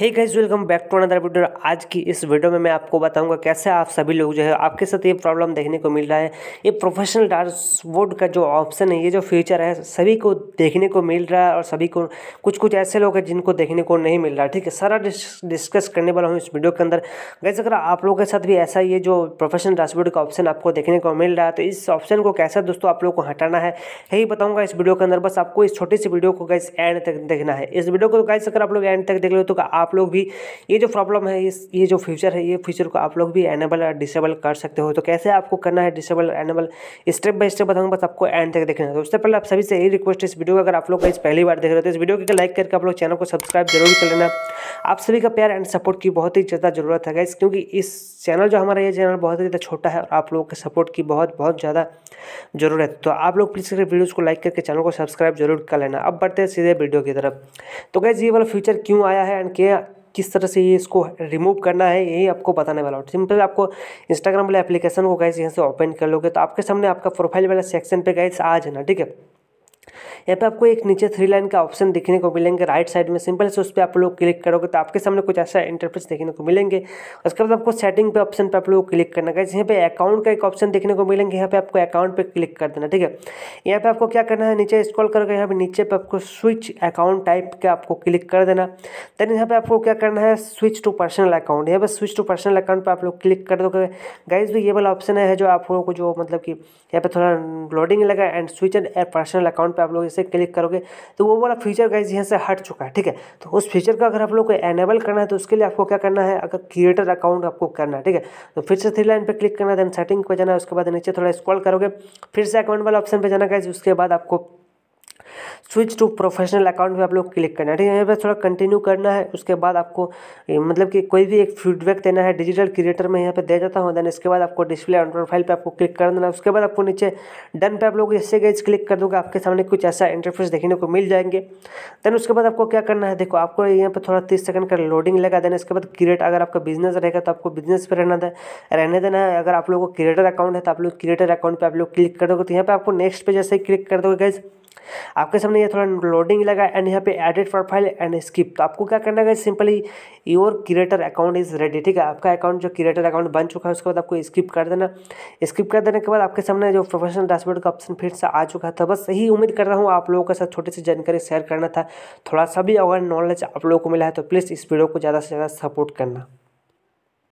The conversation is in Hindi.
hey guys welcome back to another video आज की इस वीडियो में मैं आपको बताऊंगा कैसे आप सभी लोग जो है आपके साथ ये प्रॉब्लम देखने को मिल रहा है ये प्रोफेशनल वोड का जो ऑप्शन है ये जो फीचर है सभी को देखने को मिल रहा है और सभी को कुछ कुछ ऐसे लोग हैं जिनको देखने को नहीं मिल रहा है ठीक है सारा डिस्कस करने वाला हूँ इस वीडियो के अंदर गैस अगर आप लोगों के साथ भी ऐसा ये जो प्रोफेशनल डैशबोर्ड का ऑप्शन आपको देखने को मिल रहा है तो इस ऑप्शन को कैसे दोस्तों आप लोग को हटाना है यही बताऊँगा इस वीडियो के अंदर बस आपको इस छोटी सी वीडियो को गैस एंड तक देखना है इस वीडियो को गैस अगर आप लोग एंड तक देख लो तो आप आप लोग भी ये जो प्रॉब्लम है ये ये जो फ्यूचर है ये फ्यूचर को आप लोग भी एनेबल और डिसेबल कर सकते हो तो कैसे आपको करना है disable enable step by step बताऊँगा बस आपको एंड तक देखना है तो उससे पहले आप सभी से यही रिक्वेस्ट है इस वीडियो को अगर आप लोग इस पहली बार देख रहे हो तो इस वीडियो को लाइक करके आप लोग चैनल को सब्सक्राइब जरूर कर लेना आप सभी का प्यार एंड सपोर्ट की बहुत ही ज़्यादा ज़रूरत है गाइस क्योंकि इस चैनल जो हमारा ये चैनल बहुत ही ज़्यादा छोटा है और आप लोगों के सपोर्ट की बहुत बहुत ज़्यादा ज़रूरत है तो आप लोग प्लीज़ करके वीडियोज़ को लाइक करके चैनल को सब्सक्राइब जरूर कर लेना अब बढ़ते हैं सीधे वीडियो की तरफ तो गैस ये वाला फ्यूचर क्यों आया है एंड क्या किस तरह से ये इसको रिमूव करना है यही आपको बताने वाला हूँ सिंपल आपको इंस्टाग्राम वाले एप्लीकेशन को गाइस यहाँ से ओपन कर लोगे तो आपके सामने आपका प्रोफाइल वाला सेक्शन पे गाइस आ जाना ठीक है यहाँ पे आपको एक नीचे थ्री लाइन का ऑप्शन देखने को मिलेंगे राइट साइड में सिंपल से उस पर आप लोग क्लिक करोगे तो आपके सामने कुछ ऐसा इंटरफेस देखने को मिलेंगे उसके बाद आपको सेटिंग पे ऑप्शन पर आप लोग क्लिक करना है यहाँ पे अकाउंट का एक ऑप्शन देखने को मिलेंगे यहाँ पे आपको अकाउंट पे क्लिक कर देना ठीक है यहाँ पे आपको क्या करना है नीचे स्क्रॉल करोगे यहाँ पे नीचे पे आपको स्विच अकाउंट टाइप के आपको क्लिक कर देना देन यहाँ पे आपको क्या करना है स्विच टू पर्सनल अकाउंट यहाँ पे स्विच टू पर्सनल अकाउंट पर आप लोग क्लिक कर दोगे गाइज भी ये वाला ऑप्शन है जो आप लोगों को जो मतलब कि यहाँ पे थोड़ा लोडिंग लगा and switch and personal account पर आप आप लोग इसे क्लिक करोगे तो वो वाला फीचर गाइज यहाँ से हट चुका है ठीक है तो उस फीचर का अगर आप लोग को एनेबल करना है तो उसके लिए आपको क्या करना है अगर क्रिएटर अकाउंट आपको करना है ठीक है तो फिर से थ्री लाइन पर क्लिक करना देन सेटिंग पर जाना है उसके बाद नीचे थोड़ा स्क्रॉल करोगे फिर से अकाउंट वाला ऑप्शन पर जाना गाइज उसके बाद आपको स्विच टू प्रोफेशनल अकाउंट भी आप लोग क्लिक करना है ठीक है यहाँ पर थोड़ा कंटिन्यू करना है उसके बाद आपको मतलब कि कोई भी एक फीडबैक देना है डिजिटल क्रिएटर में यहाँ पर दे जाता हूँ देन इसके बाद आपको डिस्प्ले ऑन प्रोफाइल पर आपको क्लिक कर देना है उसके बाद आपको नीचे डन पर आप लोग इससे गए क्लिक कर दोगे आपके सामने कुछ ऐसा इंटरफेस देखने को मिल जाएंगे देन उसके बाद आपको क्या करना है देखो आपको यहाँ पर थोड़ा तीस सेकंड का लोडिंग लगा देना इसके बाद क्रिएट अगर आपका बिजनेस रहेगा तो आपको बिजनेस पर रहना रहने देना है अगर आप लोगों को क्रिएटर अकाउंट है तो आप लोग क्रिएटर अकाउंट पर आप लोग क्लिक कर दोगे तो यहाँ पर आपको नेक्स्ट पे जैसे क्लिक कर दोगे गैज़ आपके सामने ये थोड़ा लोडिंग लगा एंड यहाँ पे एडिट प्रोफाइल एंड स्किप तो आपको क्या करना है simply your creator account is ready ठीक है आपका अकाउंट जो क्रिएटर अकाउंट बन चुका है उसके बाद आपको स्किप कर देना स्किप कर देने के बाद आपके सामने जो प्रोफेशनल डैशबोर्ड का ऑप्शन फिर से आ चुका था तो बस यही उम्मीद कर रहा हूँ आप लोगों के साथ छोटी सी जानकारी शेयर करना था थोड़ा सा भी अगर नॉलेज आप लोगों को मिला है तो प्लीज़ इस वीडियो को ज़्यादा से ज़्यादा सपोर्ट करना